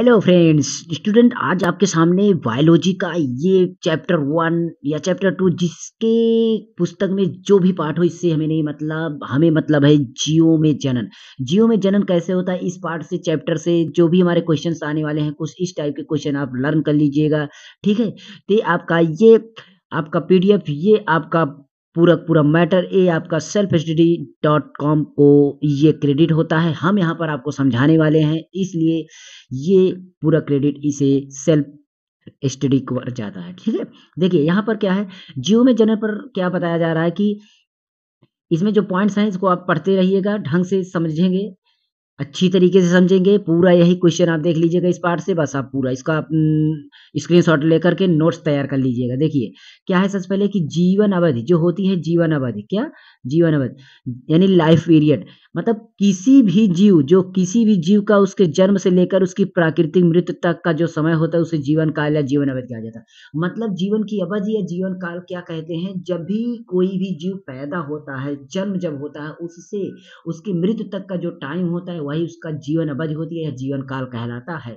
Hello friends student आज आपके सामने बायोलॉजी का ये चैप्टर वन या चैप्टर टू जिसके पुस्तक में जो भी पार्ट हो इससे हमें नहीं मतलब हमें मतलब है जियो में जनन जियो में जनन कैसे होता है इस पार्ट से चैप्टर से जो भी हमारे क्वेश्चन आने वाले हैं कुछ इस टाइप के क्वेश्चन आप लर्न कर लीजिएगा ठीक है तो आपका ये आपका पी ये आपका पूरा पूरा मैटर ये आपका सेल्फ डॉट कॉम को ये क्रेडिट होता है हम यहाँ पर आपको समझाने वाले हैं इसलिए ये पूरा क्रेडिट इसे सेल्फ स्टडी को जाता है ठीक है देखिए यहाँ पर क्या है जियो में जनरल पर क्या बताया जा रहा है कि इसमें जो पॉइंट्स हैं इसको आप पढ़ते रहिएगा ढंग से समझेंगे अच्छी तरीके से समझेंगे पूरा यही क्वेश्चन आप देख लीजिएगा इस पार्ट से बस आप पूरा इसका स्क्रीन हम्म, शॉट लेकर के नोट्स तैयार कर लीजिएगा देखिए क्या है सबसे पहले कि जीवन अवधि जो होती है जीवन अवधि क्या जीवन अवधि यानी लाइफ पीरियड मतलब किसी भी जीव जो किसी भी जीव का उसके जन्म से लेकर उसकी प्राकृतिक मृत्यु तक का जो समय होता है उसे जीवन काल या जीवन अवधि कहा जाता है मतलब जीवन की अवधि या जीवन काल क्या कहते हैं जब भी कोई भी जीव पैदा होता है जन्म जब होता है उससे उसकी मृत्यु तक का जो टाइम होता है वही उसका जीवन अवधि होती है या जीवन काल कहलाता है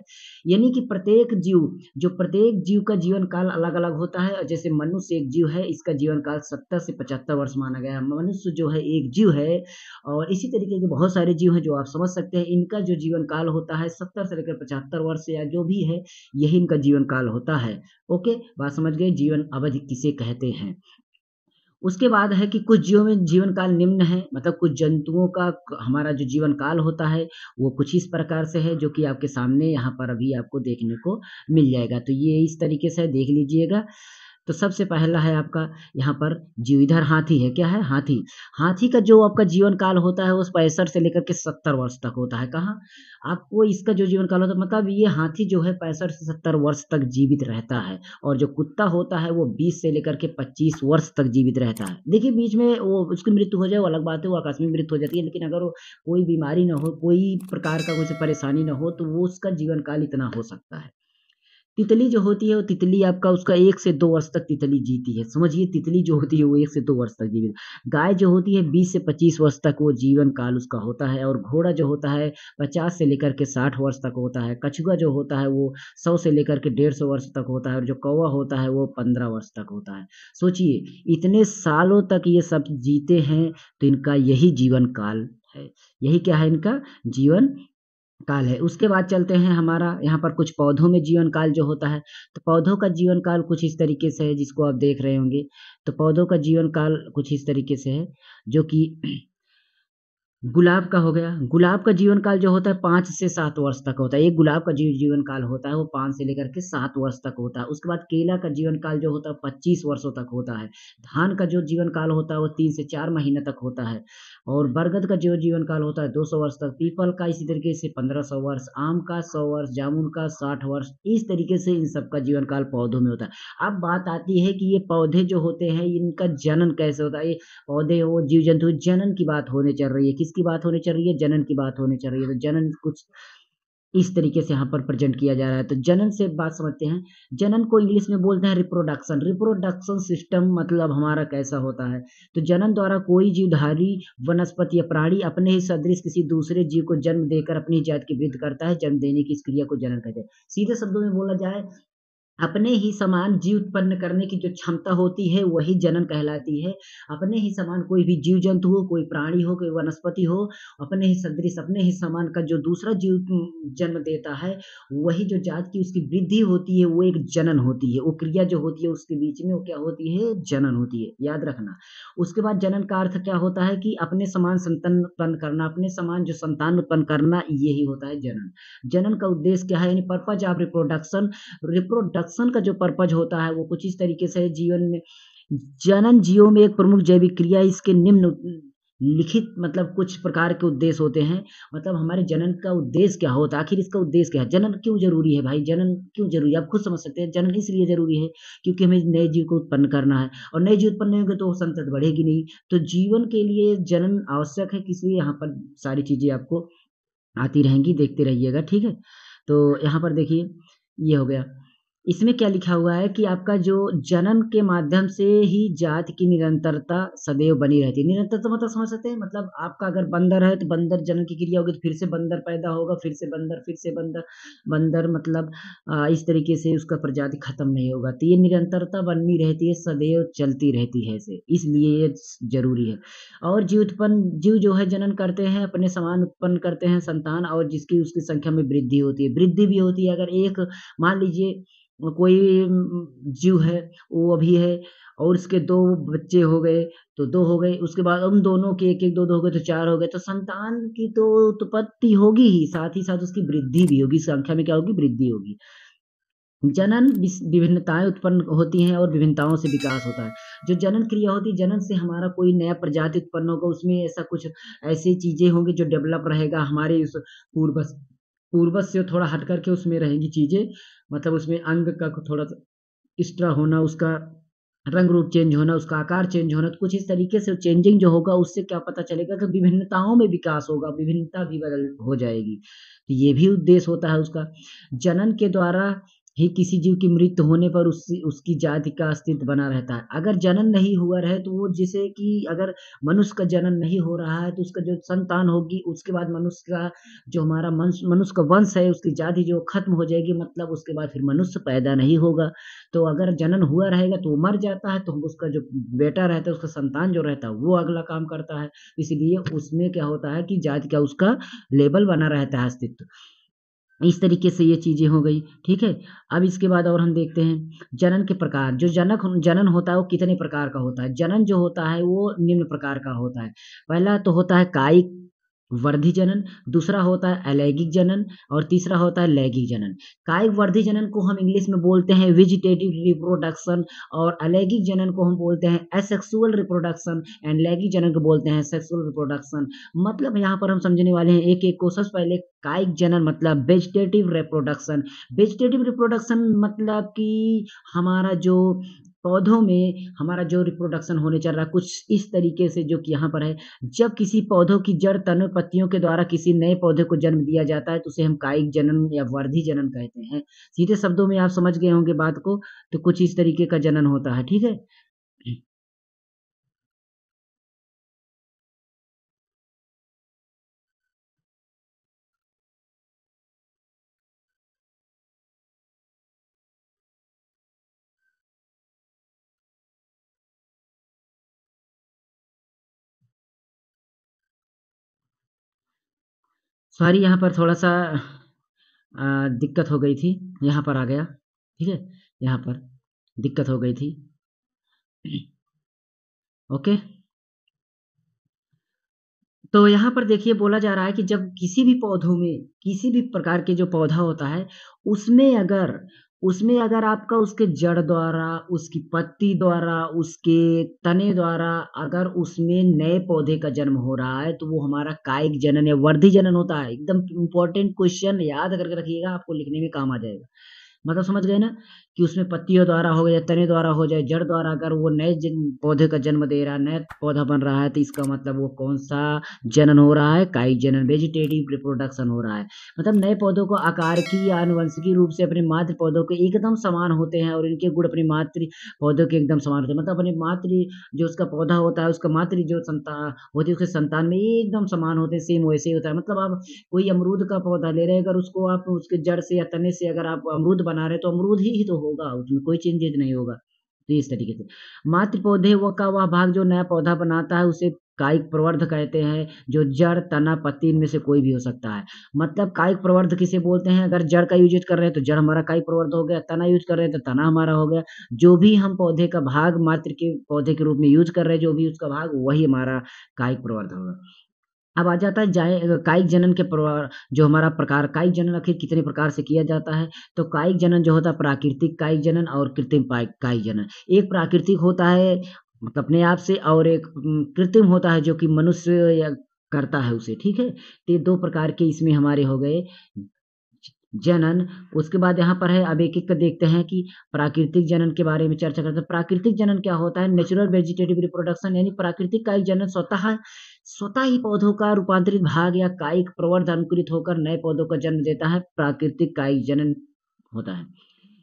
यानी कि प्रत्येक जीव जो प्रत्येक जीव का जीवन काल अलग अलग होता है जैसे मनुष्य एक जीव है इसका जीवन काल सत्तर से पचहत्तर वर्ष माना गया है मनुष्य जो है एक जीव है और इसी तरीके के बहुत सारे जीव हैं जो आप समझ सकते हैं इनका जो जीवन काल होता है सत्तर से लेकर पचहत्तर वर्ष या जो भी है यही इनका जीवन काल होता है ओके बात समझ गए जीवन अवधि किसे कहते हैं उसके बाद है कि कुछ जीवों में जीवन काल निम्न है मतलब कुछ जंतुओं का हमारा जो जीवन काल होता है वो कुछ इस प्रकार से है जो कि आपके सामने यहाँ पर अभी आपको देखने को मिल जाएगा तो ये इस तरीके से देख लीजिएगा तो सबसे पहला है आपका यहाँ पर जीव इधर हाथी है क्या है हाथी हाथी का जो आपका जीवन काल होता है वो पैंसठ से लेकर के सत्तर वर्ष तक होता है कहाँ आपको इसका जो जीवन काल होता है मतलब ये हाथी जो है पैंसठ से सत्तर वर्ष तक जीवित रहता है और जो कुत्ता होता है वो बीस से लेकर के पच्चीस वर्ष तक जीवित रहता है देखिए बीच में वो उसकी मृत्यु हो जाए वो अलग बात है वो आकस्मिक मृत्यु हो जाती है लेकिन अगर कोई बीमारी ना हो कोई प्रकार का कोई परेशानी ना हो तो वो उसका जीवन काल इतना हो सकता है तितली जो होती है वो तितली आपका उसका एक से दो वर्ष तक तितली जीती है समझिए तितली जो होती है वो एक से दो वर्ष तक जीवित गाय जो होती है बीस से पच्चीस वर्ष तक वो जीवन काल उसका होता है और घोड़ा जो होता है पचास से लेकर के साठ वर्ष तक होता है कछुआ जो होता है वो सौ से लेकर के डेढ़ सौ वर्ष तक होता है और जो कौवा होता है वो पंद्रह वर्ष तक होता है सोचिए इतने सालों तक ये सब जीते हैं तो इनका यही जीवन काल है यही क्या है इनका जीवन काल है उसके बाद चलते हैं हमारा यहाँ पर कुछ पौधों में जीवन काल जो होता है तो पौधों का जीवन काल कुछ इस तरीके से है जिसको आप देख रहे होंगे तो पौधों का जीवन काल कुछ इस तरीके से है जो कि गुलाब का हो गया गुलाब का जीवन काल जो होता है पाँच से सात वर्ष तक होता है एक गुलाब का जीव जीवन काल होता है वो पाँच से लेकर के सात वर्ष तक होता है उसके बाद केला का जीवन काल जो होता है पच्चीस वर्षों तक होता है धान का जो जीवन काल होता है वो तीन से चार महीने तक होता है और बरगद का जो जीवन काल होता है दो सौ वर्ष तक पीपल का इसी तरीके से पंद्रह सौ वर्ष आम का सौ वर्ष जामुन का साठ वर्ष इस तरीके से इन सबका जीवन काल पौधों में होता है अब बात आती है कि ये पौधे जो होते हैं इनका जनन कैसे होता है ये पौधे वो जीव जंतु जनन की बात होने चल रही है किस किसकी बात होने चल रही है जनन की बात होने चल रही है तो जनन कुछ इस तरीके से यहाँ पर प्रेजेंट किया जा रहा है तो जनन से बात समझते हैं जनन को इंग्लिश में बोलते हैं रिप्रोडक्शन रिप्रोडक्शन सिस्टम मतलब हमारा कैसा होता है तो जनन द्वारा कोई जीवधारी वनस्पति या प्राणी अपने ही सदृश किसी दूसरे जीव को जन्म देकर अपनी जात की वृद्धि करता है जन्म देने की इस क्रिया को जनन कहते हैं सीधे शब्दों में बोला जाए अपने ही समान जीव उत्पन्न करने की जो क्षमता होती है वही जनन कहलाती है अपने ही समान कोई भी जीव जंतु हो कोई प्राणी हो कोई वनस्पति हो अपने ही सदृश अपने ही समान का जो दूसरा जीव जन्म देता है वही जो जात की उसकी वृद्धि होती है वो एक जनन होती है वो क्रिया जो होती है उसके बीच में वो क्या होती है जनन होती है याद रखना उसके बाद जनन का अर्थ क्या होता है कि अपने समान संतान उत्पन्न करना अपने समान जो संतान उत्पन्न करना यही होता है जनन जनन का उद्देश्य क्या है यानी पर्पज ऑफ रिप्रोडक्शन रिप्रोडक्शन संरक्षण का जो पर्पज होता है वो कुछ इस तरीके से जीवन में जनन जीवों में एक प्रमुख जैविक क्रिया इसके निम्न लिखित मतलब कुछ प्रकार के उद्देश्य होते हैं मतलब हमारे जनन का उद्देश्य क्या होता है आखिर इसका उद्देश्य क्या है जनन क्यों जरूरी है भाई जनन क्यों जरूरी है आप खुद समझ सकते हैं जनन इसलिए जरूरी है क्योंकि हमें नए जीव को उत्पन्न करना है और नए जीव उत्पन्न नहीं होंगे तो संतत बढ़ेगी नहीं तो जीवन के लिए जनन आवश्यक है इसलिए यहाँ पर सारी चीज़ें आपको आती रहेंगी देखते रहिएगा ठीक है तो यहाँ पर देखिए ये हो गया इसमें क्या लिखा हुआ है कि आपका जो जन्म के माध्यम से ही जात की निरंतरता सदैव बनी रहती है निरंतरता मतलब समझ सकते हैं मतलब आपका अगर बंदर है तो बंदर जन्म की क्रिया होगी तो फिर से बंदर पैदा होगा फिर से बंदर फिर से बंदर बंदर मतलब इस तरीके से उसका प्रजाति खत्म नहीं होगा तो ये निरंतरता बननी रहती है सदैव चलती रहती है इसे इसलिए ये जरूरी है और जीव उत्पन्न जीव जो है जनन करते हैं अपने समान उत्पन्न करते हैं संतान और जिसकी उसकी संख्या में वृद्धि होती है वृद्धि भी होती है अगर एक मान लीजिए कोई जीव है वो अभी है और इसके दो बच्चे हो गए तो दो हो गए उसके बाद उन दोनों के एक एक दो दो हो गए तो चार हो गए तो संतान की तो उत्पत्ति होगी ही साथ ही साथ उसकी वृद्धि भी होगी संख्या में क्या होगी वृद्धि होगी जनन विभिन्नताएं उत्पन्न होती हैं और विभिन्नताओं से विकास होता है जो जनन क्रिया होती है जनन से हमारा कोई नया प्रजाति उत्पन्न होगा उसमें ऐसा कुछ ऐसी चीजें होंगी जो डेवलप रहेगा हमारे उस पूर्व पूर्वज से थोड़ा हट करके उसमें रहेंगी चीज़ें मतलब उसमें अंग का थोड़ा एक्स्ट्रा होना उसका रंग रूप चेंज होना उसका आकार चेंज होना तो कुछ इस तरीके से चेंजिंग जो होगा उससे क्या पता चलेगा कि विभिन्नताओं में विकास होगा विभिन्नता भी बदल हो जाएगी तो ये भी उद्देश्य होता है उसका जनन के द्वारा ही किसी जीव की मृत्यु होने पर उस उसकी जाति का अस्तित्व बना रहता है अगर जनन नहीं हुआ रहे तो वो जैसे कि अगर मनुष्य का जनन नहीं हो रहा है तो उसका जो संतान होगी उसके बाद मनुष्य का जो हमारा मनुष्य का वंश है उसकी जाति जो खत्म हो जाएगी मतलब उसके बाद फिर मनुष्य पैदा नहीं होगा तो अगर जनन हुआ रहेगा तो वो मर जाता है तो उसका जो बेटा रहता है उसका संतान जो रहता है वो अगला काम करता है इसलिए उसमें क्या होता है कि जाति का उसका लेबल बना रहता है अस्तित्व इस तरीके से ये चीज़ें हो गई ठीक है अब इसके बाद और हम देखते हैं जनन के प्रकार जो जनक जनन होता है वो कितने प्रकार का होता है जनन जो होता है वो निम्न प्रकार का होता है पहला तो होता है कायिक वर्धि जनन दूसरा होता है अलैगिक जनन और तीसरा होता है लैगिक जनन कायिक वर्धि जनन को हम इंग्लिश में बोलते हैं वेजिटेटिव रिप्रोडक्शन और अलैगिक जनन को हम बोलते हैं असेक्सुअल रिप्रोडक्शन एंड लैगिक जनन को बोलते हैं सेक्सुअल रिप्रोडक्शन मतलब यहाँ पर हम समझने वाले हैं एक एक को सबसे पहले कायिक जनन मतलब वेजिटेटिव रिप्रोडक्शन वेजिटेटिव रिप्रोडक्शन मतलब कि हमारा जो पौधों में हमारा जो रिप्रोडक्शन होने चल रहा है कुछ इस तरीके से जो कि यहाँ पर है जब किसी पौधों की जड़ तनों पत्तियों के द्वारा किसी नए पौधे को जन्म दिया जाता है तो उसे हम कायिक जनन या वर्धी जनन कहते हैं सीधे शब्दों में आप समझ गए होंगे बात को तो कुछ इस तरीके का जनन होता है ठीक है सॉरी यहाँ पर थोड़ा सा दिक्कत हो गई थी यहाँ पर आ गया ठीक है यहाँ पर दिक्कत हो गई थी ओके तो यहाँ पर देखिए बोला जा रहा है कि जब किसी भी पौधों में किसी भी प्रकार के जो पौधा होता है उसमें अगर उसमें अगर आपका उसके जड़ द्वारा उसकी पत्ती द्वारा उसके तने द्वारा अगर उसमें नए पौधे का जन्म हो रहा है तो वो हमारा कायिक जनन या वर्धि जनन होता है एकदम इंपॉर्टेंट क्वेश्चन याद करके रखिएगा आपको लिखने में काम आ जाएगा मतलब समझ गए ना कि उसमें पत्तियों द्वारा हो जाए तने द्वारा हो जाए जड़ द्वारा अगर वो नए जन पौधे का जन्म दे रहा है नया पौधा बन रहा है तो इसका मतलब वो कौन सा जनन हो रहा है काई जनन वेजिटेटिव रिप्रोडक्शन हो रहा है मतलब नए पौधों को आकार की या आनुवंशिकी रूप से अपने मातृ पौधों के एकदम समान होते हैं और इनके गुण अपने मातृ पौधों के एकदम समान होते हैं मतलब अपने मातृ जो उसका पौधा होता है उसका मातृ जो संतान होती है उसके संतान में एकदम समान होते हैं सेम वैसे ही होता है मतलब आप कोई अमरूद का पौधा ले रहे हैं अगर उसको आप उसके जड़ से या तने से अगर आप अमरूद बना रहे हैं तो अमरूद ही तो होगा उसमें कोई चेंजेज नहीं होगा तो इस तरीके से मात्र पौधे व का वह भाग जो नया पौधा बनाता है उसे कायिक प्रवर्ध कहते हैं जो जड़ तना पत्ती इनमें से कोई भी हो सकता है मतलब कायिक प्रवर्ध किसे बोलते हैं अगर जड़ का यूज कर रहे हैं तो जड़ हमारा कायिक प्रवर्ध हो गया तना यूज कर रहे हैं तो तना हमारा हो गया जो भी हम पौधे का भाग मात्र के पौधे के रूप में यूज कर रहे हैं जो भी उसका भाग वही हमारा कायिक प्रवर्ध होगा अब आ जाता है जाए कायिक जनन के प्रकार जो हमारा प्रकार कायिक जनन आखिर कितने प्रकार से किया जाता है तो कायिक जनन जो होता है प्राकृतिक कायिक जनन और कृत्रिम कायिक जनन एक प्राकृतिक होता है मतलब अपने आप से और एक कृत्रिम होता है जो कि मनुष्य करता है उसे ठीक है तो दो प्रकार के इसमें हमारे हो गए जनन उसके बाद यहाँ पर है अब एक एक देखते हैं कि प्राकृतिक जनन के बारे में चर्चा करते हैं प्राकृतिक जनन क्या होता है नेचुरल वेजिटेटिव रिप्रोडक्शन यानी प्राकृतिक कायिक जनन स्वतः स्वतः ही पौधों का रूपांतरित भाग या कायिक प्रवर्ध अनुकूलित होकर नए पौधों का जन्म देता है प्राकृतिक कायिक जनन होता है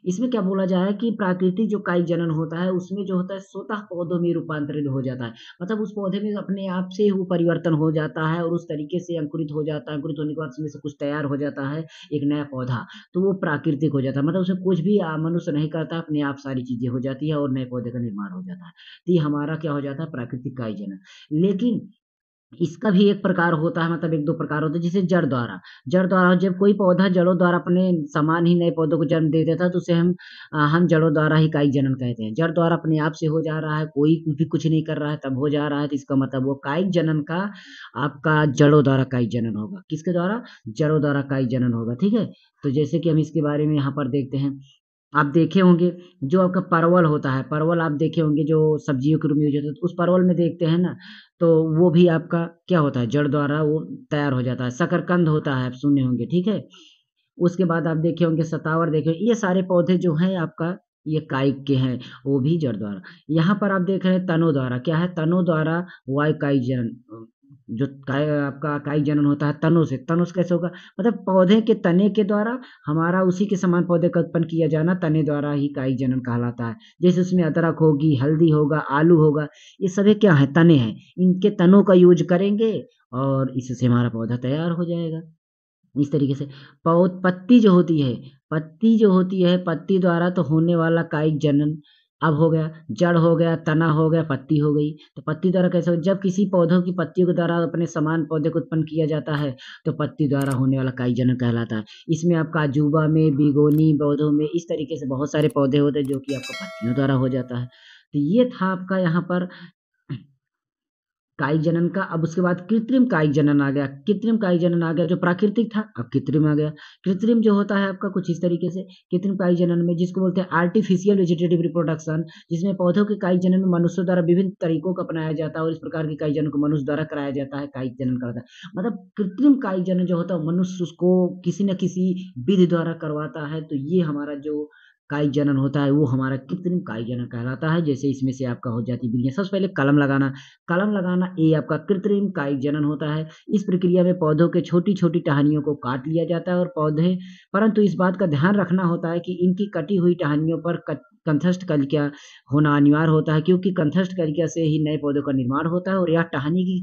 इसमें क्या बोला जाए कि प्राकृतिक जो कायिक जनन होता है उसमें जो होता है स्वतः पौधों में रूपांतरित हो जाता है मतलब उस पौधे में अपने आप से वो परिवर्तन हो जाता है और उस तरीके से अंकुरित हो जाता है अंकुरित होने के बाद उसमें से कुछ तैयार हो जाता है एक नया पौधा तो वो प्राकृतिक हो जाता है मतलब उसे कुछ भी मनुष्य नहीं करता अपने आप सारी चीज़ें हो जाती है और नए पौधे का निर्माण हो जाता है तो ये हमारा क्या हो जाता है प्राकृतिक कायिक जनन लेकिन इसका भी एक प्रकार होता है मतलब एक दो प्रकार होता है जैसे जड़ द्वारा जड़ द्वारा जब कोई पौधा जड़ों द्वारा अपने समान ही नए पौधों को जन्म दे देता है तो उसे हम हम जड़ों द्वारा ही काई जनन कहते हैं जड़ द्वारा अपने आप से हो जा रहा है कोई भी कुछ नहीं कर रहा है तब हो जा रहा है तो इसका मतलब वो कायिक जनन का आपका जड़ों द्वारा कायिक जनन होगा किसके द्वारा जड़ों द्वारा कायिक जनन होगा ठीक है तो जैसे कि हम इसके बारे में यहाँ पर देखते हैं आप देखे होंगे जो आपका परवल होता है परवल आप देखे होंगे जो सब्जियों के रूप में यूज होता है तो उस परवल में देखते हैं ना तो वो भी आपका क्या होता है जड़ द्वारा वो तैयार हो जाता है शकरकंद होता है आप सुने होंगे ठीक है उसके बाद आप देखे होंगे सतावर देखे होंगे ये सारे पौधे जो हैं आपका ये कायिक के हैं वो भी जड़ द्वारा यहाँ पर आप देख रहे हैं तनो द्वारा क्या है तनो द्वारा वायु कायिक जन जो काय आपका काई जनन होता है तनुष से तनुष कैसे होगा मतलब पौधे के तने के द्वारा हमारा उसी के समान पौधे का उत्पन्न किया जाना तने द्वारा ही काई जनन कहलाता है जैसे उसमें अदरक होगी हल्दी होगा आलू होगा ये सभी क्या है तने हैं इनके तनों का यूज करेंगे और इससे हमारा पौधा तैयार हो जाएगा इस तरीके से पौध पत्ती जो होती है पत्ती जो होती है पत्ती द्वारा तो होने वाला कायिक जनन अब हो गया जड़ हो गया तना हो गया पत्ती हो गई तो पत्ती द्वारा कैसे जब किसी पौधों की पत्तियों के द्वारा अपने समान पौधे को उत्पन्न किया जाता है तो पत्ती द्वारा होने वाला काई जनन कहलाता है इसमें आपका अजूबा में बिगोनी पौधों में इस तरीके से बहुत सारे पौधे होते हैं जो कि आपका पत्तियों द्वारा हो जाता है तो ये था आपका यहाँ पर कायिक जनन का अब उसके बाद कृत्रिम कायिक जनन आ गया कृत्रिम कायिक जनन आ गया जो प्राकृतिक था अब कृत्रिम आ गया कृत्रिम जो होता है आपका कुछ इस तरीके से कृत्रिम कायिक जनन में जिसको बोलते हैं आर्टिफिशियल वेजिटेटिव रिप्रोडक्शन जिसमें पौधों के कायिक जनन में मनुष्यों द्वारा विभिन्न तरीकों का अपनाया जाता है और इस प्रकार के कायिक जनन को मनुष्य द्वारा कराया जाता है कायिक जनन करता है मतलब कृत्रिम कायिक जनन जो होता है मनुष्य उसको किसी न किसी विधि द्वारा करवाता है तो ये हमारा जो कायिक जनन होता है वो हमारा कृत्रिम कायिक जनन कहलाता है जैसे इसमें से आपका हो जाती है बिल्लियाँ सबसे पहले कलम लगाना कलम लगाना ये आपका कृत्रिम कायिक जनन होता है इस प्रक्रिया में पौधों के छोटी छोटी टहनियों को काट लिया जाता है और पौधे परंतु इस बात का ध्यान रखना होता है कि इनकी कटी हुई टहनियों पर कंथस्ट कलिका होना अनिवार्य होता है क्योंकि कंथस्ट कलिका से ही नए पौधों का निर्माण होता है और यह टहनी की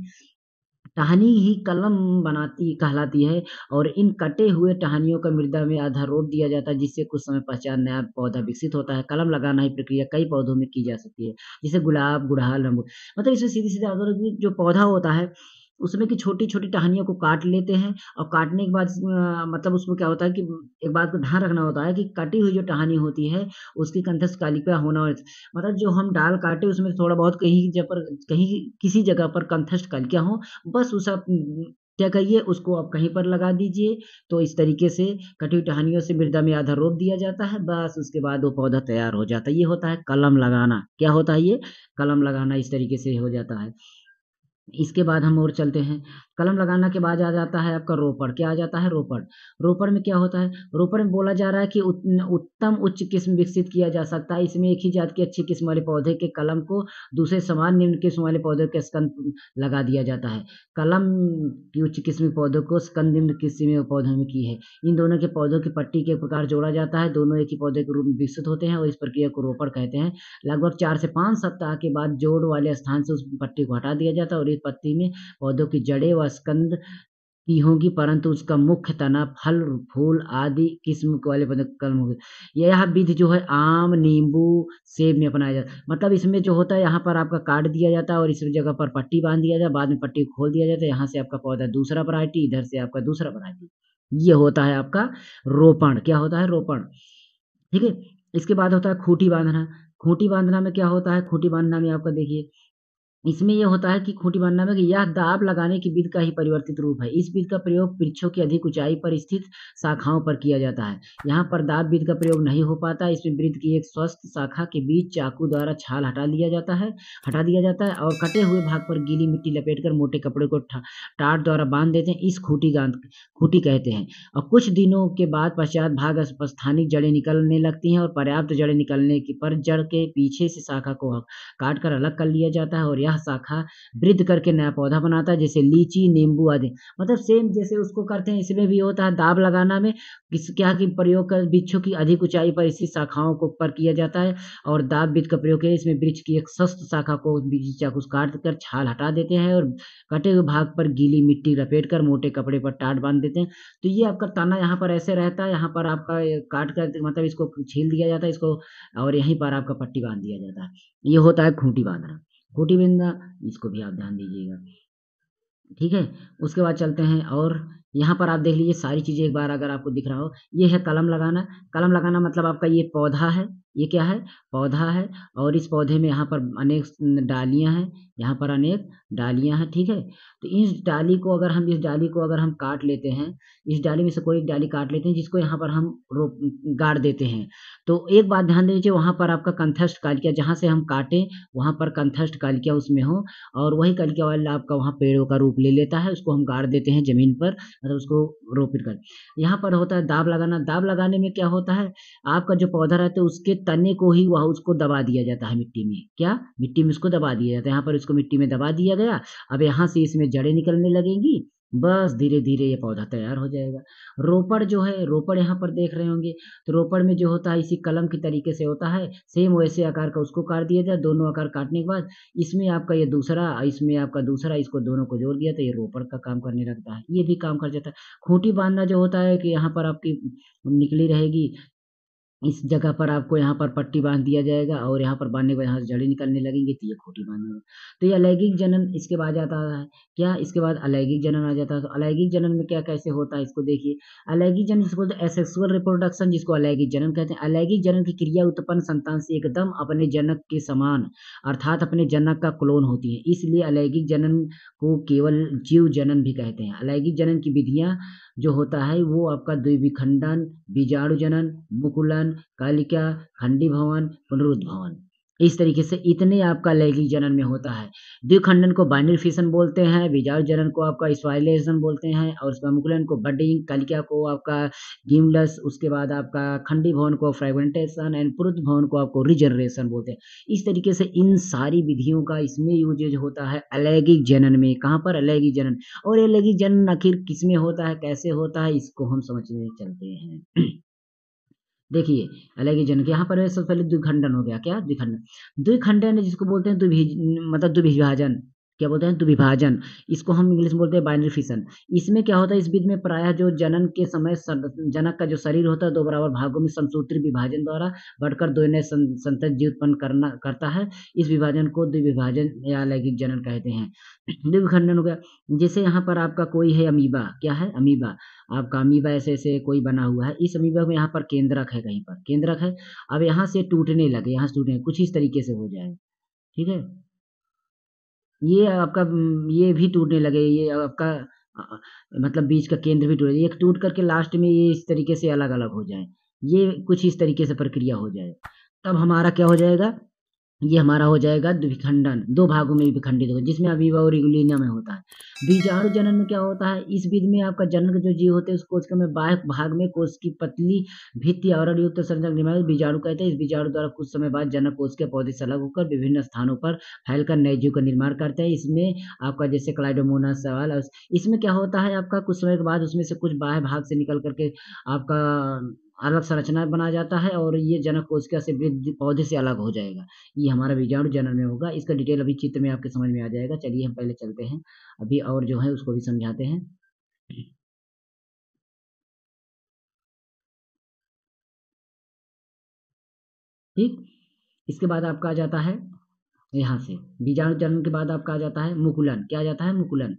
टहनी ही कलम बनाती कहलाती है और इन कटे हुए टहनियों का मृदा में आधा रोप दिया जाता है जिससे कुछ समय पश्चात नया पौधा विकसित होता है कलम लगाना ही प्रक्रिया कई पौधों में की जा सकती है जैसे गुलाब गुड़हल अमरूद मतलब इसमें सीधे सीधे जो पौधा होता है उसमें की छोटी छोटी टहनियों को काट लेते हैं और काटने के बाद मतलब उसमें क्या होता है कि एक बात को ध्यान रखना होता है कि कटी हुई जो टहनी होती है उसकी कंथस कालिका होना मतलब जो हम डाल काटे उसमें थोड़ा बहुत कहीं जगह पर कहीं किसी जगह पर कंथस कालिका हो बस उस क्या कहिए उसको आप कहीं पर लगा दीजिए तो इस तरीके से कटी टहनियों से मृदा में आधा रोप दिया जाता है बस उसके बाद वो पौधा तैयार हो जाता है ये होता है कलम लगाना क्या होता है ये कलम लगाना इस तरीके से हो जाता है इसके बाद हम और चलते हैं कलम लगाना के बाद आ जाता है आपका रोपड़ क्या आ जाता है रोपड़ रोपड़ में क्या होता है रोपड़ में बोला जा रहा है कि उत, उत्तम उच्च किस्म विकसित किया जा सकता है इसमें एक ही जात की अच्छी किस्म वाले पौधे के कलम को दूसरे समान निम्न किस्म वाले पौधे के स्कंद लगा दिया जाता है कलम की उच्च किस्म के पौधों को स्कंद निम्न किस्म पौधों में की है इन दोनों के पौधों की पट्टी के प्रकार जोड़ा जाता है दोनों एक ही पौधे के रूप में विकसित होते हैं और इस प्रक्रिया को रोपड़ कहते हैं लगभग चार से पाँच सप्ताह के बाद जोड़ वाले स्थान से उस पट्टी को हटा दिया जाता है और सफेद पत्ती में पौधों की जड़ें व स्कंद की होंगी परंतु उसका मुख्य तना फल फूल आदि किस्म वाले कलम होंगे यह विधि जो है आम नींबू सेब में अपनाया जाता है मतलब इसमें जो होता है यहाँ पर आपका काट दिया जाता है और इस जगह पर पट्टी बांध दिया जाता है बाद में पट्टी खोल दिया जाता है यहाँ से आपका पौधा दूसरा वरायटी इधर से आपका दूसरा वरायटी ये होता है आपका रोपण क्या होता है रोपण ठीक है इसके बाद होता है खूटी बांधना खूटी बांधना में क्या होता है खूटी बांधना में आपका देखिए इसमें यह होता है कि खूंटी बांधना में कि यह दाब लगाने की विधि का ही परिवर्तित रूप है इस विधि का प्रयोग वृक्षों की अधिक ऊंचाई पर स्थित शाखाओं पर किया जाता है यहाँ पर दाब विधि का प्रयोग नहीं हो पाता इसमें वृद्ध की एक स्वस्थ शाखा के बीच चाकू द्वारा छाल हटा लिया जाता है हटा दिया जाता है और कटे हुए भाग पर गीली मिट्टी लपेट कर मोटे कपड़े को टाट द्वारा बांध देते हैं इस खूटी गांध खूटी कहते हैं और कुछ दिनों के बाद पश्चात भाग स्थानिक जड़ें निकलने लगती हैं और पर्याप्त जड़ें निकलने की पर जड़ के पीछे से शाखा को काट कर अलग कर लिया जाता है और यह शाखा वृद्ध करके नया पौधा बनाता है जैसे लीची नींबू आदि मतलब सेम जैसे उसको करते हैं इसमें भी होता है दाब लगाना में किस क्या कि प्रयोग कर वृक्षों की अधिक ऊंचाई पर इसी शाखाओं को पर किया जाता है और दाब बीज का प्रयोग है इसमें वृक्ष की एक सस्त शाखा को चाकू काट कर छाल हटा देते हैं और कटे हुए भाग पर गीली मिट्टी लपेट कर मोटे कपड़े पर टाट बांध देते हैं तो ये आपका ताना यहाँ पर ऐसे रहता है यहाँ पर आपका काट कर मतलब इसको छील दिया जाता है इसको और यहीं पर आपका पट्टी बांध दिया जाता है ये होता है खूंटी बांधना कोटी बिंदा इसको भी आप ध्यान दीजिएगा ठीक है उसके बाद चलते हैं और यहाँ पर आप देख लीजिए सारी चीज़ें एक बार अगर आपको दिख रहा हो ये है कलम लगाना कलम लगाना मतलब आपका ये पौधा है ये क्या है पौधा है और इस पौधे में यहाँ पर अनेक डालियाँ हैं यहाँ पर अनेक डालियाँ हैं ठीक है तो इस डाली को अगर हम इस डाली को अगर हम काट लेते हैं इस डाली में से कोई एक डाली काट लेते हैं जिसको यहाँ पर हम रोप गाड़ देते हैं तो एक बात ध्यान दीजिए वहाँ पर आपका कंथस्ट कालिका जहाँ से हम काटें वहाँ पर कंथस्ट कालिका उसमें हो और वही कालिका वाला आपका वहाँ पेड़ों का रूप ले लेता है उसको हम गाड़ देते हैं ज़मीन पर मतलब उसको रोपित कर यहाँ पर होता है दाब लगाना दाब लगाने में क्या होता है आपका जो पौधा रहता है उसके तने को ही वह उसको दबा दिया जाता है मिट्टी में क्या मिट्टी में उसको दबा दिया जाता है यहाँ पर उसको मिट्टी में दबा दिया गया अब यहाँ से इसमें जड़ें निकलने लगेंगी बस धीरे धीरे ये पौधा तैयार हो जाएगा रोपड़ जो है रोपड़ यहाँ पर देख रहे होंगे तो रोपड़ में जो होता है इसी कलम के तरीके से होता है सेम वैसे आकार का उसको काट दिया जाए दोनों आकार काटने के बाद इसमें आपका ये दूसरा इसमें आपका दूसरा इसको दोनों को जोड़ दिया तो ये रोपड़ का काम करने लगता है ये भी काम कर जाता है खूंटी बांधना जो होता है कि यहाँ पर आपकी निकली रहेगी इस जगह पर आपको यहाँ पर पट्टी बांध दिया जाएगा और यहाँ पर बांधने के बाद यहाँ से जड़ी निकलने लगेंगे तो ये खोटी बाँधेगा तो ये अलैगिक जनन इसके बाद आता है क्या इसके बाद अलैगिक जनन आ जाता है तो अलैगिक जनन में क्या कैसे होता है इसको देखिए अलैगिक जनन इसको बोलते एसेक्सुअल रिप्रोडक्शन जिसको अलैगिक जनन कहते हैं अलैगिक जनन की क्रिया उत्पन्न संतान से एकदम अपने जनक के समान अर्थात अपने जनक का क्लोन होती है इसलिए अलैगिक जनन को केवल जीव जनन भी कहते हैं अलैगिक जनन की विधियाँ जो होता है वो आपका द्विविखंडन बीजाणुजनन जनन मुकुलन कालिका खंडी भवन पुनरुद्भवन इस तरीके से इतने आपका लैंगिक जनन में होता है द्विखंडन को बाइनरी फिशन बोलते हैं विजाऊ जनन को आपका स्वाइलेशन बोलते हैं और मुकुलन को बडिंग कलिका को आपका गिमलस उसके बाद आपका खंडी भवन को फ्रेगमेंटेशन एंड पुरुष भवन को आपको रिजनरेशन बोलते हैं इस तरीके से इन सारी विधियों का इसमें यूजेज होता है अलैगिक जनन में कहाँ पर अलैगिक जनन और अलैगिक जनन आखिर किस में होता है कैसे होता है इसको हम समझने चलते हैं देखिए अलग जन के यहाँ पर सबसे पहले द्विखंडन हो गया क्या द्विखंडन द्विखंडन जिसको बोलते हैं द्विभिज मतलब द्विभिभाजन क्या बोलते हैं तो विभाजन इसको हम इंग्लिश में बोलते हैं बाइनरी फिशन इसमें क्या होता है इस बीच में प्रायः जो जनन के समय जनक का जो शरीर होता है दो बराबर भागों में संसूत्री विभाजन द्वारा बढ़कर दो नए संतत जी उत्पन्न करना करता है इस विभाजन को द्विविभाजन या लैंगिक जनन कहते हैं द्विविखंडन हो गया जैसे यहाँ पर आपका कोई है अमीबा क्या है अमीबा आपका अमीबा ऐसे ऐसे कोई बना हुआ है इस अमीबा में यहाँ पर केंद्रक है कहीं पर केंद्रक है अब यहाँ से टूटने लगे यहाँ से टूटने कुछ इस तरीके से हो जाए ठीक है ये आपका ये भी टूटने लगे ये आपका मतलब बीज का केंद्र भी टूट एक टूट करके लास्ट में ये इस तरीके से अलग अलग हो जाए ये कुछ इस तरीके से प्रक्रिया हो जाए तब हमारा क्या हो जाएगा ये हमारा हो जाएगा विखंडन दो भागों में विखंडित होगा जिसमें अविवा और रेगुलिना में होता है बीजाणु जनन में क्या होता है इस विध में आपका जनन का जो जीव होते हैं उस कोशिका में बाह्य भाग में कोश की पतली भित्ति और युक्त संरचना निर्माण बीजाणु कहते हैं इस बीजाणु द्वारा कुछ समय बाद जनक कोश के पौधे से अलग होकर विभिन्न स्थानों पर फैलकर नए जीव का निर्माण करते हैं इसमें आपका जैसे क्लाइडोमोना सवाल इसमें क्या होता है आपका कुछ समय के बाद उसमें से कुछ बाह्य भाग से निकल करके आपका अलग संरचना बना जाता है और ये जनक कोशिका से वृद्ध पौधे से अलग हो जाएगा ये हमारा बीजाणु जनन में होगा इसका डिटेल अभी चित्र में आपके समझ में आ जाएगा चलिए हम पहले चलते हैं अभी और जो है उसको भी समझाते हैं ठीक इसके बाद आपका आ जाता है यहाँ से बीजाणु जनन के बाद आपका आ जाता है मुकुलन क्या आ जाता है मुकुलन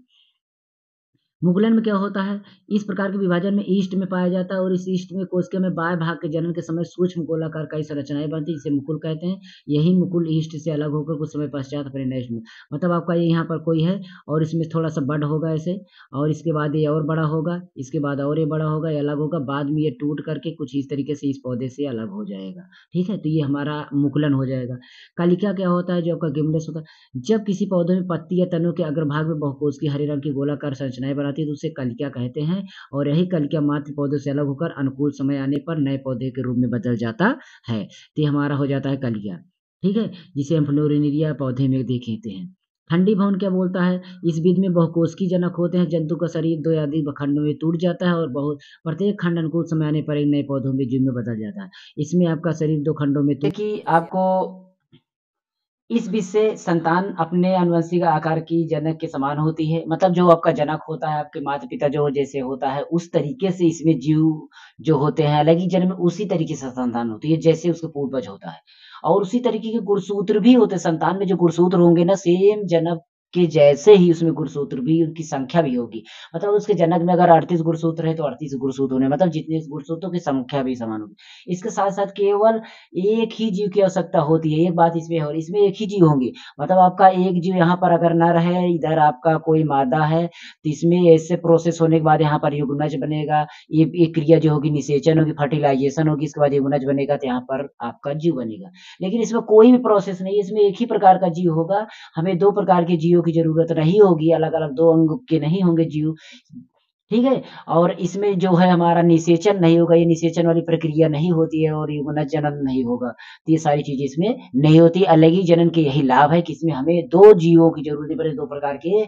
मुगलन में क्या होता है इस प्रकार के विभाजन में ईस्ट में पाया जाता है और इस ईस्ट में कोशिका में बाय भाग के जनन के समय सूक्ष्म गोलाकार कई संरचनाएं बनती है जिसे मुकुल कहते हैं यही मुकुल ईस्ट से अलग होकर कुछ समय पश्चात परिणाम में मतलब आपका ये यहाँ पर कोई है और इसमें थोड़ा सा बड होगा ऐसे और इसके बाद ये और बड़ा होगा इसके बाद और ये बड़ा होगा ये अलग होगा बाद में ये टूट करके कुछ इस तरीके से इस पौधे से अलग हो जाएगा ठीक है तो ये हमारा मुकुलन हो जाएगा कालिका क्या होता है जो आपका गिमलेस होता है जब किसी पौधे में पत्ती या तनों के अग्रभाग में बहुकोश की हरे रंग की गोलाकार संरचनाएं कहलाती है तो उसे कलिका कहते हैं और यही कलिका मात्र पौधे से अलग होकर अनुकूल समय आने पर नए पौधे के रूप में बदल जाता है तो हमारा हो जाता है कलिका ठीक है जिसे हम फ्लोरिनेरिया पौधे में देखते हैं ठंडी भवन क्या बोलता है इस विध में बहुकोशिकी जनक होते हैं जंतु का शरीर दो आदि खंडों में टूट जाता है और बहुत प्रत्येक खंड अनुकूल समय आने पर एक नए पौधों में जीव में बदल जाता है इसमें आपका शरीर दो खंडों में देखिए आपको इस बीज से संतान अपने अनुवंशिक आकार की जनक के समान होती है मतलब जो आपका जनक होता है आपके माता पिता जो जैसे होता है उस तरीके से इसमें जीव जो होते हैं अलग ही जन्म उसी तरीके से संतान होती है जैसे उसका पूर्वज होता है और उसी तरीके के गुणसूत्र भी होते संतान में जो गुणसूत्र होंगे ना सेम जनक के जैसे ही उसमें गुणसूत्र भी उनकी संख्या भी होगी मतलब उसके जनक में अगर अड़तीस गुणसूत्र है तो अड़तीस गुणसूत्र होने मतलब जितने गुरुसूत्रों की संख्या भी समान होगी इसके साथ साथ केवल एक ही जीव की आवश्यकता होती है एक बात इसमें और इसमें एक ही जीव होंगे मतलब आपका एक जीव यहाँ पर अगर ना रहे इधर आपका कोई मादा है तो इसमें ऐसे प्रोसेस होने के बाद यहाँ पर युगनज बनेगा ये एक क्रिया जो होगी निषेचन होगी फर्टिलाइजेशन होगी इसके बाद युगनज बनेगा तो यहाँ पर आपका जीव बनेगा लेकिन इसमें कोई भी प्रोसेस नहीं इसमें एक ही प्रकार का जीव होगा हमें दो प्रकार के जीव की जरूरत नहीं होगी अलग अलग दो अंग के नहीं होंगे जीव ठीक है और इसमें जो है हमारा निषेचन नहीं होगा ये निषेचन वाली प्रक्रिया नहीं होती है और ये जनन नहीं होगा तो ये सारी चीजें इसमें नहीं होती अलग ही जनन के यही लाभ है कि इसमें हमें दो जीवों की जरूरत पड़े दो प्रकार के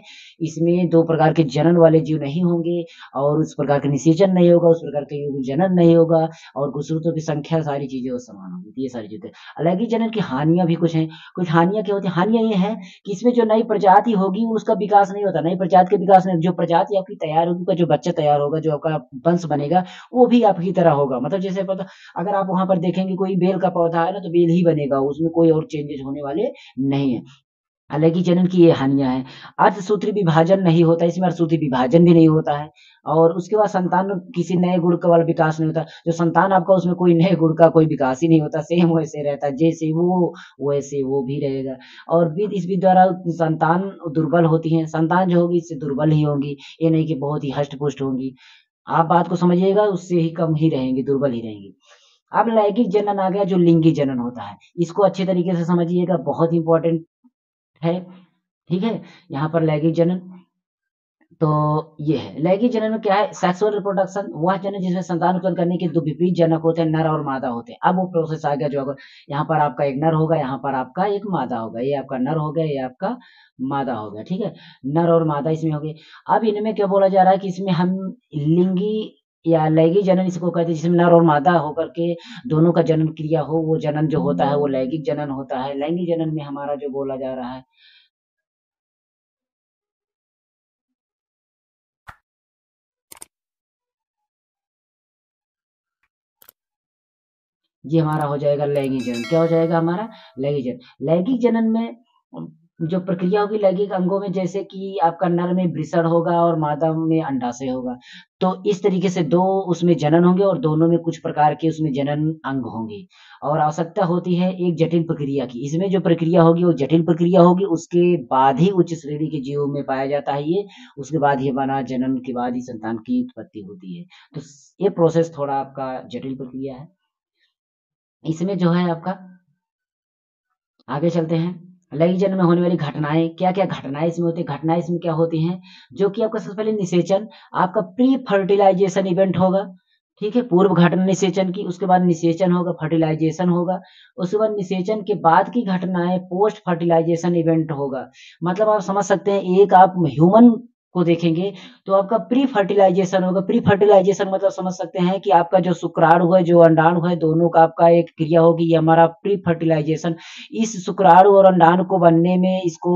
इसमें दो प्रकार के जनन वाले जीव नहीं होंगे और उस प्रकार का निषेचन नहीं होगा उस प्रकार का युग जनन नहीं होगा और गुसरूतों की संख्या सारी चीजें समान होगी तो ये सारी चीजें अलग ही जनन की हानियां भी कुछ है कुछ हानियां क्या होती है हानियां ये है कि इसमें जो नई प्रजाति होगी उसका विकास नहीं होता नई प्रजाति के विकास में जो प्रजाति आपकी तैयार होगी जो बच्चा तैयार होगा जो आपका वंश बनेगा वो भी आपकी तरह होगा मतलब जैसे पता तो, अगर आप वहां पर देखेंगे कोई बेल का पौधा है ना तो बेल ही बनेगा उसमें कोई और चेंजेस होने वाले नहीं है हालांकि जनन की ये हानियां हैं अर्धसूत्री विभाजन नहीं होता इसमें अर्धसूत्री विभाजन भी नहीं होता है और उसके बाद संतान में किसी नए गुण का वाला विकास नहीं होता जो संतान आपका उसमें कोई नए गुण का कोई विकास ही नहीं होता सेम वैसे रहता है जैसे वो वैसे वो भी रहेगा और विध इस विध द्वारा संतान दुर्बल होती है संतान जो होगी इससे दुर्बल ही होंगी ये नहीं कि बहुत ही हष्ट पुष्ट होंगी आप बात को समझिएगा उससे ही कम ही रहेंगी दुर्बल ही रहेंगी अब लैंगिक जनन आ गया जो लिंगी जनन होता है इसको अच्छे तरीके से समझिएगा बहुत इंपॉर्टेंट है ठीक है यहाँ पर लैंगिक जनन तो ये है लैंगिक जनन में क्या है सेक्सुअल रिप्रोडक्शन वह जनन जिसमें संतान उत्पन्न करने के दो विपरीत जनक होते हैं नर और मादा होते हैं अब वो प्रोसेस आ गया जो अगर यहाँ पर आपका एक नर होगा यहाँ पर आपका एक मादा होगा ये आपका नर हो गया ये आपका मादा हो गया ठीक है नर और मादा इसमें हो गई अब इनमें क्या बोला जा रहा है कि इसमें हम लिंगी या लैंगिक जनन इसको कहते हैं जिसमें नर और मादा होकर के दोनों का जनन क्रिया हो वो जनन जो होता है वो लैंगिक जनन होता है लैंगिक जनन में हमारा जो बोला जा रहा है ये हमारा हो जाएगा लैंगिक जनन क्या हो जाएगा हमारा लैंगिक जनन लैंगिक जनन में जो प्रक्रिया होगी लैंगिक अंगों में जैसे कि आपका नर में भ्रिसण होगा और मादा में अंडाशय होगा तो इस तरीके से दो उसमें जनन होंगे और दोनों में कुछ प्रकार के उसमें जनन अंग होंगे और आवश्यकता होती है एक जटिल प्रक्रिया की इसमें जो प्रक्रिया होगी वो जटिल प्रक्रिया होगी उसके बाद ही उच्च श्रेणी के जीवों में पाया जाता है ये उसके बाद ही बना जनन के बाद ही संतान की उत्पत्ति होती है तो ये प्रोसेस थोड़ा आपका जटिल प्रक्रिया है इसमें जो है आपका आगे चलते हैं लड़ी जन्म में होने वाली घटनाएं क्या क्या घटनाएं इसमें होती है घटनाएं इसमें क्या होती हैं जो कि आपका सबसे पहले निषेचन आपका प्री फर्टिलाइजेशन इवेंट होगा ठीक है पूर्व घटना निषेचन की उसके बाद निषेचन होगा फर्टिलाइजेशन होगा उसके बाद निषेचन के बाद की घटनाएं पोस्ट फर्टिलाइजेशन इवेंट होगा मतलब आप समझ सकते हैं एक आप ह्यूमन को देखेंगे तो आपका प्री फर्टिलाइजेशन होगा प्री फर्टिलाइजेशन मतलब समझ सकते हैं कि आपका जो शुक्राणु है जो अंडाणु है दोनों का आपका एक क्रिया होगी ये हमारा प्री फर्टिलाइजेशन इस शुक्राणु और अंडाणु को बनने में इसको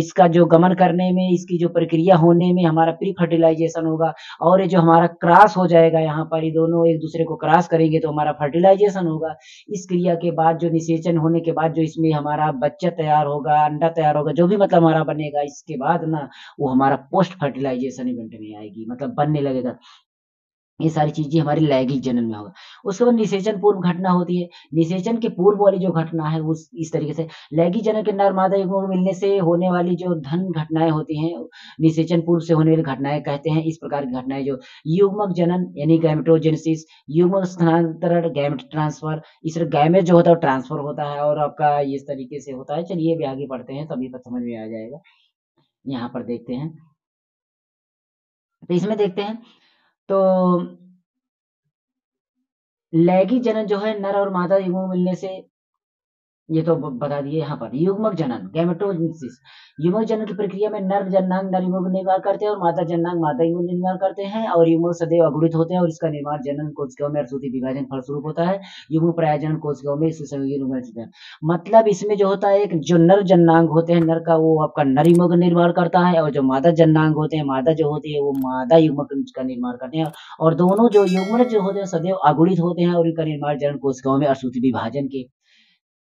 इसका जो गमन करने में इसकी जो प्रक्रिया होने में हमारा प्री फर्टिलाइजेशन होगा और ये जो हमारा क्रॉस हो जाएगा यहाँ पर ये दोनों एक दूसरे को क्रॉस करेंगे तो हमारा फर्टिलाइजेशन होगा इस क्रिया के बाद जो निषेचन होने के बाद जो इसमें हमारा बच्चा तैयार होगा अंडा तैयार होगा जो भी मतलब हमारा बनेगा इसके बाद ना वो हमारा पोस्ट पोस्ट फर्टिलाइजेशन इवेंट में आएगी मतलब बनने लगेगा तो। ये सारी चीजें हमारी लैगिक जनन में होगा उसके बाद निषेचन पूर्व घटना होती है निषेचन के पूर्व वाली जो घटना है वो इस तरीके से लैगिक जनन के नर मादा युग्मों मिलने से होने वाली जो धन घटनाएं होती हैं निषेचन पूर्व से होने वाली घटनाएं कहते हैं इस प्रकार की घटनाएं जो युग्मक जनन यानी गैमेटोजेनेसिस युग्मक स्थानांतरण गैमेट ट्रांसफर इस गैमेट जो होता है ट्रांसफर होता है और आपका इस तरीके से होता है चलिए भी आगे बढ़ते हैं तभी पर तो समझ में आ जाएगा यहाँ पर देखते हैं तो इसमें हम्म। देखते हैं तो लैगी जनन जो है नर और मादा युगों मिलने से ये तो बता दिए यहाँ पर युग्मक जनन गैमेटोजेनेसिस युग्मक जनन की प्रक्रिया में नर जननांग नर युग निर्माण करते हैं और माता जननांग माता युग्म निर्माण करते हैं और युग्मक सदैव अगुणित होते हैं और इसका निर्माण जनन कोशिकाओं में अर्थूति विभाजन स्वरूप होता है युग्म प्रायोजन कोशिकाओं में इसके मतलब इसमें जो होता है जो नर जननांग होते हैं नर का वो आपका नर युग्मक निर्माण करता है और जो मादा जननांग होते हैं मादा जो होती है वो मादा युग्मक का निर्माण करते हैं और दोनों जो युग्मक जो होते हैं सदैव अगुणित होते हैं और इनका निर्माण जनन कोशिकाओं में अर्थूति विभाजन के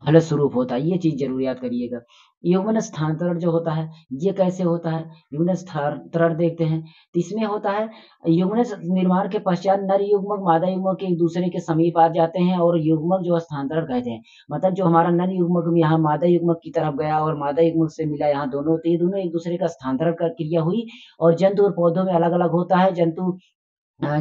फल स्वरूप होता है ये चीज जरूर याद करिएगा यौवन स्थानांतरण जो होता है ये कैसे होता है यौवन स्थानांतरण देखते हैं तो इसमें होता है यौवन निर्माण के पश्चात नर युग्मक मादा युग्मक एक दूसरे के समीप आ जाते हैं और युग्मक जो स्थानांतरण कहते हैं मतलब जो हमारा नर युग्मक यहाँ मादा युग्मक की तरफ गया और मादा युग्मक से मिला यहाँ दोनों तो ये दोनों एक दूसरे का स्थानांतरण क्रिया हुई और जंतु और पौधों में अलग अलग होता है जंतु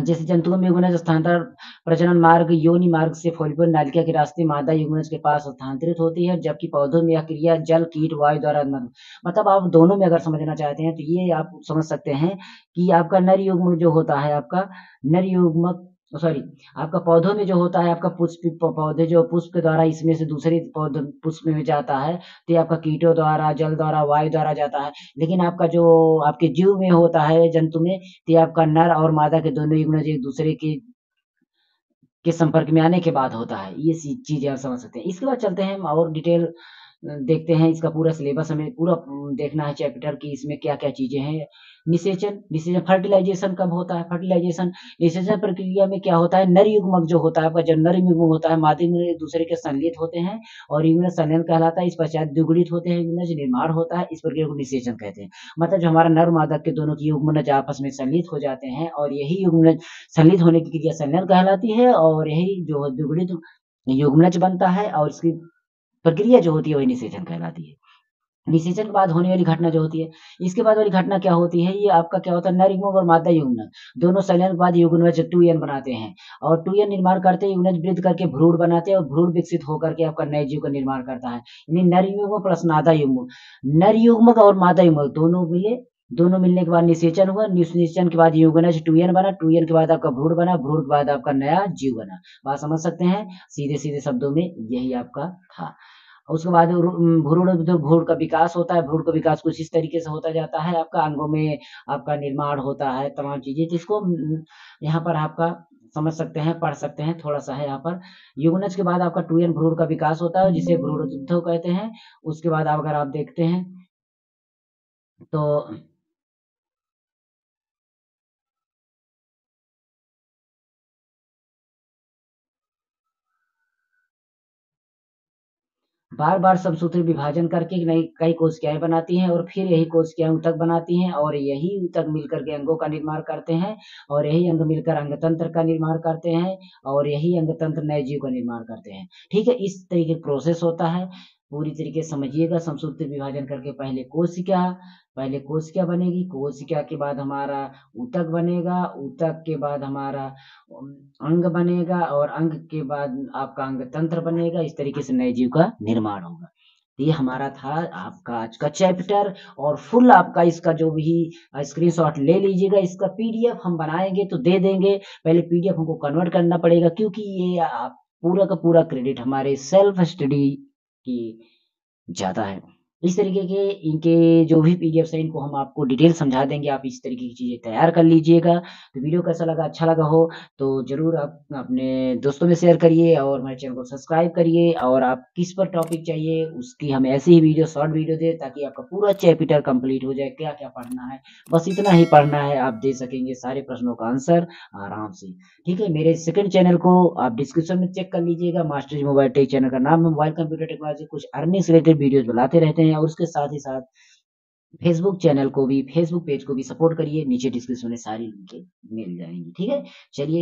जैसे जंतुओं में यूगोनस स्थानांतर प्रजनन मार्ग योनि मार्ग से फॉलिकुलर नालिका के रास्ते मादा युगुनज के पास स्थानांतरित होती है जबकि पौधों में यह क्रिया जल कीट वायु द्वारा मतलब आप दोनों में अगर समझना चाहते हैं तो ये आप समझ सकते हैं कि आपका नर युग्म जो होता है आपका नर युग्मक सॉरी आपका पौधों में जो होता है आपका पुष्प पौधे जो पुष्प के द्वारा इसमें से दूसरे पौधे पुष्प में जाता है तो आपका कीटों द्वारा जल द्वारा वायु द्वारा जाता है लेकिन आपका जो आपके जीव में होता है जंतु में तो आपका नर और मादा के दोनों युग्म एक दूसरे के के संपर्क में आने के बाद होता है ये चीजें आप समझ सकते हैं इसके बाद चलते हैं हम और डिटेल देखते हैं इसका पूरा सिलेबस हमें पूरा देखना है चैप्टर की इसमें क्या क्या चीज़ें हैं निषेचन निषेचन फर्टिलाइजेशन कब होता है फर्टिलाइजेशन निषेचन प्रक्रिया में क्या होता है नर युग्मक जो होता है जब नर युग्मक होता है मादी में दूसरे के संलित होते हैं और युग्मक संलयन कहलाता है इस पश्चात द्विगुणित होते हैं युग्मज निर्माण होता है इस प्रक्रिया को निषेचन कहते हैं मतलब जो हमारा नर मादक के दोनों की युग्मज आपस में संलित हो जाते हैं और यही युग्मज संलित होने की क्रिया संलयन कहलाती है और यही जो द्विगुणित युग्मज बनता है और इसकी प्रक्रिया जो होती है वही निषेचन कहलाती है निषेचन के बाद होने वाली घटना जो होती है इसके बाद वाली घटना क्या होती है ये आपका क्या होता है नर युग्मक और मादा युग्न दोनों संलयन के बाद युग्मज टू एन बनाते हैं और टू एन निर्माण करते ही युग्मज वृद्ध करके भ्रूण बनाते हैं और भ्रूण विकसित होकर के आपका नए जीव का निर्माण करता है यानी नर युग्मक प्लस मादा युग्म नर युग्मक और मादा युग्म दोनों मिले दोनों मिलने के बाद निषेचन हुआ निषेचन के बाद युगनज टू एन बना टू एन के बाद आपका भ्रूण बना भ्रूण के बाद आपका नया जीव बना बात समझ सकते हैं सीधे सीधे शब्दों में यही आपका था उसके बाद भ्रूण भ्रूण का विकास होता है भ्रूण का विकास कुछ इस तरीके से होता जाता है आपका अंगों में आपका निर्माण होता है तमाम चीजें जिसको तो यहाँ पर आपका समझ सकते हैं पढ़ सकते हैं थोड़ा सा है यहाँ पर युगनज के बाद आपका टू भ्रूण का विकास होता है जिसे भ्रूण कहते हैं उसके बाद अगर आप देखते हैं तो बार बार समसूत्री विभाजन करके नई कई कोशिकाएं बनाती हैं और फिर यही कोशिकाएं ऊतक बनाती हैं और यही ऊतक मिलकर के अंगों का निर्माण करते हैं और यही अंग मिलकर अंग तंत्र का निर्माण करते हैं और यही अंग तंत्र नए जीव का निर्माण करते हैं ठीक है इस तरीके प्रोसेस होता है पूरी तरीके समझिएगा समसूत्र विभाजन करके पहले कोशिका पहले कोशिका बनेगी कोशिका के बाद हमारा उतक बनेगा उतक के बाद हमारा अंग बनेगा और अंग के बाद आपका अंग तंत्र बनेगा इस तरीके से नए जीव का निर्माण होगा तो ये हमारा था आपका आज का चैप्टर और फुल आपका इसका जो भी स्क्रीनशॉट ले लीजिएगा इसका पीडीएफ हम बनाएंगे तो दे देंगे पहले पीडीएफ हमको कन्वर्ट करना पड़ेगा क्योंकि ये आप पूरा का पूरा क्रेडिट हमारे सेल्फ स्टडी की ज़्यादा है इस तरीके के इनके जो भी पीडीएफ्स है इनको हम आपको डिटेल समझा देंगे आप इस तरीके की चीज़ें तैयार कर लीजिएगा तो वीडियो कैसा लगा अच्छा लगा हो तो ज़रूर आप अपने दोस्तों में शेयर करिए और हमारे चैनल को सब्सक्राइब करिए और आप किस पर टॉपिक चाहिए उसकी हम ऐसी ही वीडियो शॉर्ट वीडियो दें ताकि आपका पूरा चैप्टर कंप्लीट हो जाए क्या क्या पढ़ना है बस इतना ही पढ़ना है आप दे सकेंगे सारे प्रश्नों का आंसर आराम से ठीक है मेरे सेकेंड चैनल को आप डिस्क्रिप्शन में चेक कर लीजिएगा मास्टर मोबाइल टेक चैनल का नाम मोबाइल कंप्यूटर टेक्नोलॉजी कुछ अर्निंग रिलेटेड वीडियोज बनाते रहते हैं हैं और उसके साथ ही साथ फेसबुक चैनल को भी फेसबुक पेज को भी सपोर्ट करिए नीचे डिस्क्रिप्शन में सारी लिंकें मिल जाएंगी ठीक है चलिए